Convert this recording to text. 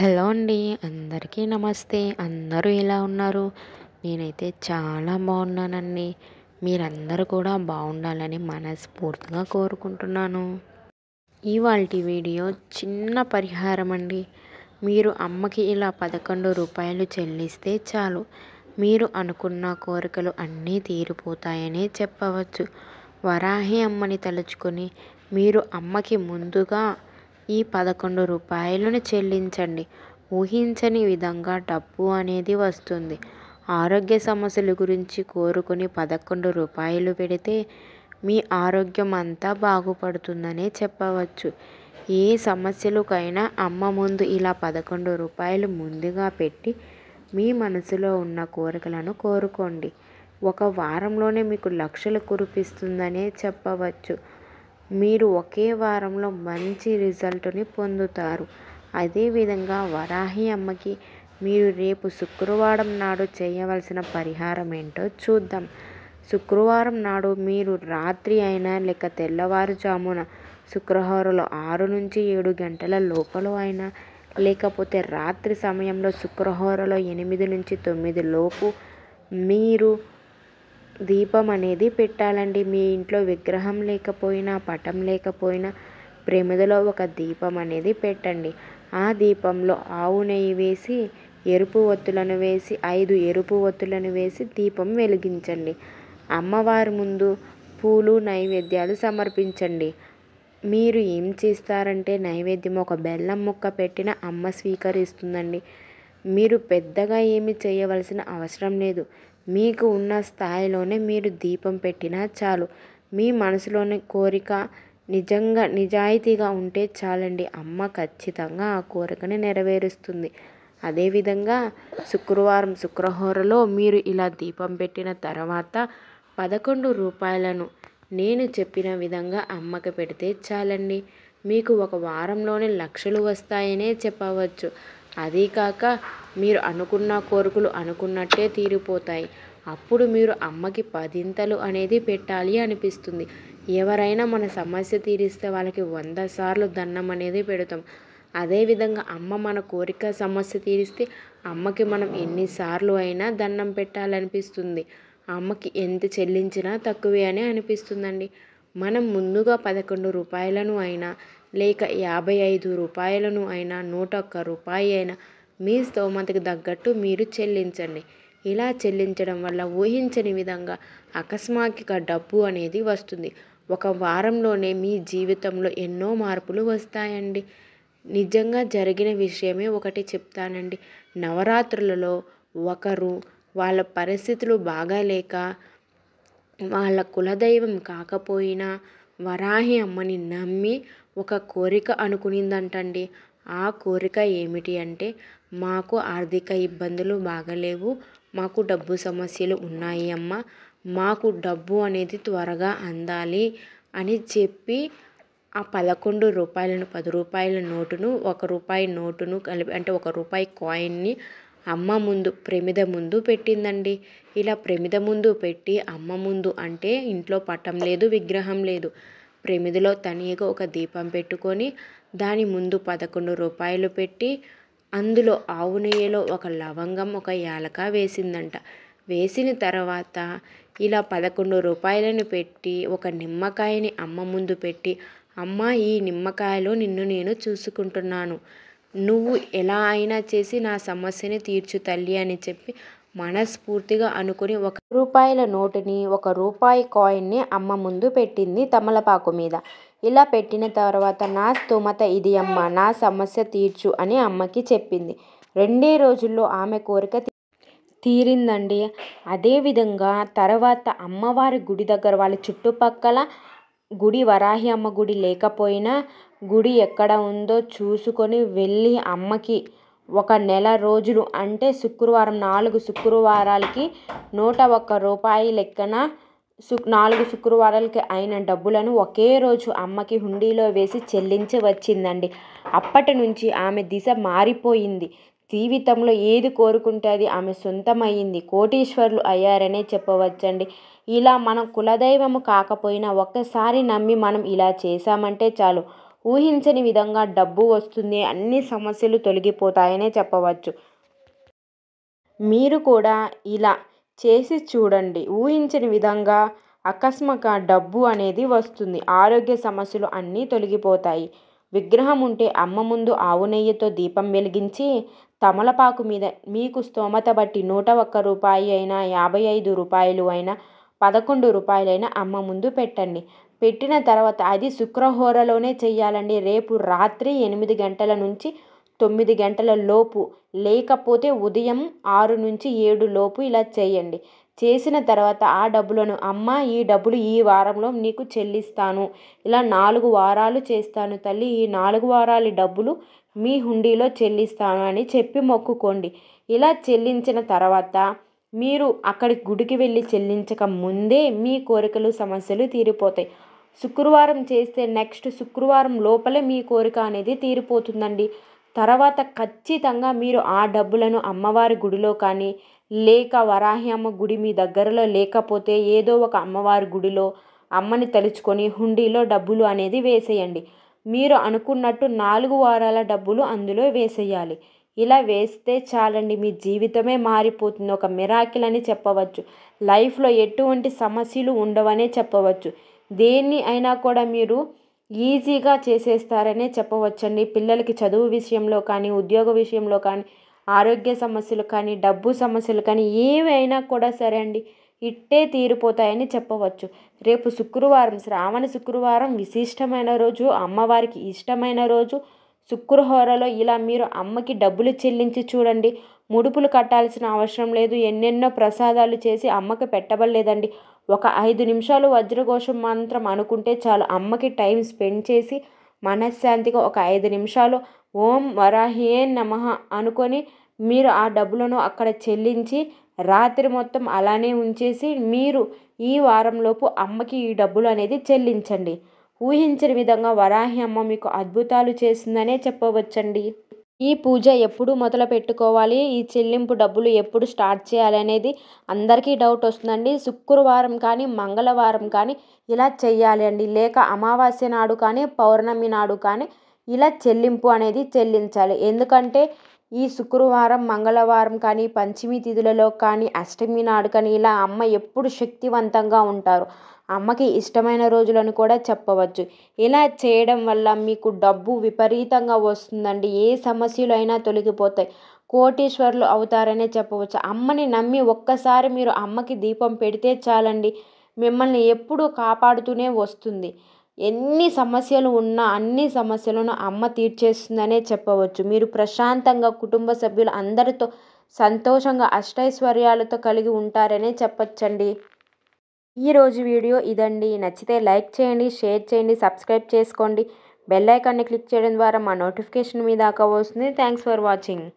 hello అండి అందరికీ నమస్తే అందరూ ఎలా ఉన్నారు నేనైతే చాలా బాగున్నానండి మీరందరూ కూడా బాగుండాలని మనస్ఫూర్తిగా కోరుకుంటున్నాను ఇవాళ వీడియో చిన్న పరిహారం అండి మీరు అమ్మకి ఇలా పదకొండు రూపాయలు చెల్లిస్తే చాలు మీరు అనుకున్న కోరికలు అన్నీ తీరిపోతాయనే చెప్పవచ్చు వరాహి అమ్మని తలుచుకొని మీరు అమ్మకి ముందుగా ఈ పదకొండు రూపాయలను చెల్లించండి ఊహించని విధంగా డబ్బు అనేది వస్తుంది ఆరోగ్య సమస్యల గురించి కోరుకుని పదకొండు రూపాయలు పెడితే మీ ఆరోగ్యం అంతా బాగుపడుతుందనే చెప్పవచ్చు ఏ సమస్యలకైనా అమ్మ ముందు ఇలా పదకొండు రూపాయలు ముందుగా పెట్టి మీ మనసులో ఉన్న కోరికలను కోరుకోండి ఒక వారంలోనే మీకు లక్షలు కురిపిస్తుందనే చెప్పవచ్చు మీరు ఒకే వారంలో మంచి రిజల్ట్ని పొందుతారు అదేవిధంగా వరాహి అమ్మకి మీరు రేపు శుక్రవారం నాడు చేయవలసిన పరిహారం ఏంటో చూద్దాం శుక్రవారం నాడు మీరు రాత్రి అయినా లేక తెల్లవారుజామున శుక్రవారాలు ఆరు నుంచి ఏడు గంటల లోపల అయినా లేకపోతే రాత్రి సమయంలో శుక్రవారాలు ఎనిమిది నుంచి తొమ్మిది లోపు మీరు దీపం అనేది పెట్టాలండి మీ ఇంట్లో విగ్రహం లేకపోయినా పటం లేకపోయినా ప్రేమిదలో ఒక దీపం అనేది పెట్టండి ఆ దీపంలో ఆవు నెయ్యి వేసి ఎరుపు ఒత్తులను వేసి ఐదు ఎరుపు ఒత్తులను వేసి దీపం వెలిగించండి అమ్మవారి ముందు పూలు నైవేద్యాలు సమర్పించండి మీరు ఏం చేస్తారంటే నైవేద్యం ఒక బెల్లం ముక్క పెట్టిన అమ్మ స్వీకరిస్తుందండి మీరు పెద్దగా ఏమి చేయవలసిన అవసరం లేదు మీకు ఉన్న స్థాయిలోనే మీరు దీపం పెట్టినా చాలు మీ మనసులోని కోరిక నిజంగా నిజాయితీగా ఉంటే చాలండి అమ్మ ఖచ్చితంగా ఆ కోరికని నెరవేరుస్తుంది అదేవిధంగా శుక్రవారం శుక్రహోరలో మీరు ఇలా దీపం పెట్టిన తర్వాత పదకొండు రూపాయలను నేను చెప్పిన విధంగా అమ్మకి పెడితే చాలండి మీకు ఒక వారంలోనే లక్షలు వస్తాయనే చెప్పవచ్చు అదీ కాక మీరు అనుకున్న కోరికలు అనుకున్నట్టే తీరిపోతాయి అప్పుడు మీరు అమ్మకి పదింతలు అనేది పెట్టాలి అనిపిస్తుంది ఎవరైనా మన సమస్య తీరిస్తే వాళ్ళకి వంద సార్లు దండం అనేది పెడతాం అదేవిధంగా అమ్మ మన కోరిక సమస్య తీరిస్తే అమ్మకి మనం ఎన్నిసార్లు అయినా దండం పెట్టాలనిపిస్తుంది అమ్మకి ఎంత చెల్లించినా తక్కువే అని అనిపిస్తుందండి మనం ముందుగా పదకొండు రూపాయలను అయినా లేక యాభై ఐదు రూపాయలను అయినా నూట ఒక్క రూపాయి అయినా మీ స్తోమతకు తగ్గట్టు మీరు చెల్లించండి ఇలా చెల్లించడం వల్ల ఊహించని విధంగా అకస్మాత్తుగా డబ్బు అనేది వస్తుంది ఒక వారంలోనే మీ జీవితంలో ఎన్నో మార్పులు వస్తాయండి నిజంగా జరిగిన విషయమే ఒకటి చెప్తానండి నవరాత్రులలో ఒకరు వాళ్ళ పరిస్థితులు బాగాలేక వాళ్ళ కులదైవం కాకపోయినా వరాహి అమ్మని నమ్మి ఒక కోరిక అనుకునిందంటండి ఆ కోరిక ఏమిటి అంటే మాకు ఆర్థిక ఇబ్బందులు బాగలేవు మాకు డబ్బు సమస్యలు ఉన్నాయి అమ్మ మాకు డబ్బు అనేది త్వరగా అందాలి అని చెప్పి ఆ పదకొండు రూపాయలను పది రూపాయల నోటును ఒక రూపాయి నోటును కలిపి అంటే ఒక రూపాయి కాయిన్ని అమ్మ ముందు ప్రమిద ముందు పెట్టిందండి ఇలా ప్రమిద ముందు పెట్టి అమ్మ ముందు అంటే ఇంట్లో పటం లేదు విగ్రహం లేదు ప్రమిదలో తనీగా ఒక దీపం పెట్టుకొని దాని ముందు పదకొండు రూపాయలు పెట్టి అందులో ఆవు నెయ్యిలో ఒక లవంగం ఒక యాలక వేసిందంట వేసిన తర్వాత ఇలా పదకొండు రూపాయలను పెట్టి ఒక నిమ్మకాయని అమ్మ ముందు పెట్టి అమ్మ ఈ నిమ్మకాయలో నిన్ను నేను చూసుకుంటున్నాను నువ్వు ఎలా అయినా చేసి నా సమస్యని తీర్చు తల్లి అని చెప్పి మనస్ఫూర్తిగా అనుకుని ఒక రూపాయల నోటుని ఒక రూపాయి కాయిన్ని అమ్మ ముందు పెట్టింది తమలపాకు మీద ఇలా పెట్టిన తర్వాత నా స్తోమత ఇది అమ్మ నా సమస్య తీర్చు అని అమ్మకి చెప్పింది రెండే రోజుల్లో ఆమె కోరిక తీరిందండి అదేవిధంగా తర్వాత అమ్మవారి గుడి దగ్గర వాళ్ళ చుట్టుపక్కల గుడి వరాహి అమ్మ గుడి లేకపోయినా గుడి ఎక్కడ ఉందో చూసుకొని వెళ్ళి అమ్మకి ఒక నెల రోజులు అంటే శుక్రవారం నాలుగు శుక్రవారాలకి నూట ఒక్క రూపాయి లెక్కన శు నాలుగు శుక్రవారాలకి అయిన డబ్బులను ఒకే రోజు అమ్మకి హుండీలో వేసి చెల్లించి వచ్చిందండి అప్పటి నుంచి ఆమె దిశ మారిపోయింది జీవితంలో ఏది కోరుకుంటే అది ఆమె సొంతమైంది కోటీశ్వరులు అయ్యారనే చెప్పవచ్చండి ఇలా మనం కులదైవము కాకపోయినా ఒక్కసారి నమ్మి మనం ఇలా చేశామంటే చాలు ఊహించని విధంగా డబ్బు వస్తుంది అన్ని సమస్యలు తొలగిపోతాయనే చెప్పవచ్చు మీరు కూడా ఇలా చేసి చూడండి ఊహించని విధంగా అకస్మాక డబ్బు అనేది వస్తుంది ఆరోగ్య సమస్యలు అన్నీ తొలగిపోతాయి విగ్రహం ఉంటే అమ్మ ముందు ఆవు నెయ్యితో దీపం వెలిగించి తమలపాకు మీద మీకు స్తోమత బట్టి నూట ఒక్క రూపాయి అయినా యాభై ఐదు రూపాయలు అయినా పదకొండు రూపాయలైనా అమ్మ ముందు పెట్టండి పెట్టిన తర్వాత అది శుక్రహోరలోనే చేయాలండి రేపు రాత్రి ఎనిమిది గంటల నుంచి తొమ్మిది గంటల లోపు లేకపోతే ఉదయం ఆరు నుంచి ఏడు లోపు ఇలా చేయండి చేసిన తర్వాత ఆ డబ్బులను అమ్మ ఈ డబ్బులు ఈ వారంలో నీకు చెల్లిస్తాను ఇలా నాలుగు వారాలు చేస్తాను తల్లి ఈ నాలుగు వారాల డబ్బులు మీ హుండీలో చెల్లిస్తాను అని చెప్పి మొక్కుకోండి ఇలా చెల్లించిన తర్వాత మీరు అక్కడి గుడికి వెళ్ళి చెల్లించక ముందే మీ కోరికలు సమస్యలు తీరిపోతాయి శుక్రవారం చేస్తే నెక్స్ట్ శుక్రవారం లోపలే మీ కోరిక అనేది తీరిపోతుందండి తర్వాత ఖచ్చితంగా మీరు ఆ డబ్బులను అమ్మవారి గుడిలో కానీ లేక అమ్మ గుడి మీ దగ్గరలో లేకపోతే ఏదో ఒక అమ్మవారి గుడిలో అమ్మని తలుచుకొని హుండీలో డబ్బులు అనేది వేసేయండి మీరు అనుకున్నట్టు నాలుగు వారాల డబ్బులు అందులో వేసేయాలి ఇలా వేస్తే చాలండి మీ జీవితమే మారిపోతుంది ఒక మిరాకిల్ అని చెప్పవచ్చు లైఫ్లో ఎటువంటి సమస్యలు ఉండవనే చెప్పవచ్చు దేన్ని అయినా కూడా మీరు ఈజీగా చేసేస్తారనే చెప్పవచ్చండి పిల్లలకి చదువు విషయంలో కానీ ఉద్యోగ విషయంలో కానీ ఆరోగ్య సమస్యలు కానీ డబ్బు సమస్యలు కానీ ఏవైనా కూడా సరే అండి ఇట్టే తీరిపోతాయని చెప్పవచ్చు రేపు శుక్రవారం శ్రావణ శుక్రవారం విశిష్టమైన రోజు అమ్మవారికి ఇష్టమైన రోజు శుక్రహోరలో ఇలా మీరు అమ్మకి డబ్బులు చెల్లించి చూడండి ముడుపులు కట్టాల్సిన అవసరం లేదు ఎన్నెన్నో ప్రసాదాలు చేసి అమ్మకి పెట్టబడలేదండి ఒక ఐదు నిమిషాలు వజ్రఘోషం మంత్రం అనుకుంటే చాలు అమ్మకి టైం స్పెండ్ చేసి మనశ్శాంతిగా ఒక ఐదు నిమిషాలు ఓం వరాహియే నమ అనుకొని మీరు ఆ డబ్బులను అక్కడ చెల్లించి రాత్రి మొత్తం అలానే ఉంచేసి మీరు ఈ వారంలోపు అమ్మకి ఈ డబ్బులు అనేది చెల్లించండి ఊహించిన విధంగా వరాహి అమ్మ మీకు అద్భుతాలు చేసిందనే చెప్పవచ్చండి ఈ పూజ ఎప్పుడు మొదలు పెట్టుకోవాలి ఈ చెల్లింపు డబ్బులు ఎప్పుడు స్టార్ట్ చేయాలి అనేది అందరికీ డౌట్ వస్తుందండి శుక్రవారం కానీ మంగళవారం కానీ ఇలా చేయాలి అండి లేక అమావాస్య నాడు కానీ పౌర్ణమి నాడు కానీ ఇలా చెల్లింపు అనేది చెల్లించాలి ఎందుకంటే ఈ శుక్రవారం మంగళవారం కానీ పంచమి తిథులలో కానీ అష్టమి నాడు కానీ ఇలా అమ్మ ఎప్పుడు శక్తివంతంగా ఉంటారు అమ్మకి ఇష్టమైన రోజులను కూడా చెప్పవచ్చు ఇలా చేయడం వల్ల మీకు డబ్బు విపరీతంగా వస్తుందండి ఏ సమస్యలు అయినా తొలగిపోతాయి కోటీశ్వర్లు అవుతారనే చెప్పవచ్చు అమ్మని నమ్మి ఒక్కసారి మీరు అమ్మకి దీపం పెడితే చాలండి మిమ్మల్ని ఎప్పుడూ కాపాడుతూనే వస్తుంది ఎన్ని సమస్యలు ఉన్నా అన్ని సమస్యలను అమ్మ తీర్చేస్తుందనే చెప్పవచ్చు మీరు ప్రశాంతంగా కుటుంబ సభ్యులు అందరితో సంతోషంగా అష్టైశ్వర్యాలతో కలిగి ఉంటారనే చెప్పచ్చండి ఈరోజు వీడియో ఇదండి నచ్చితే లైక్ చేయండి షేర్ చేయండి సబ్స్క్రైబ్ చేసుకోండి బెల్ క్లిక్ చేయడం ద్వారా మా నోటిఫికేషన్ మీ దాకా వస్తుంది థ్యాంక్స్ ఫర్ వాచింగ్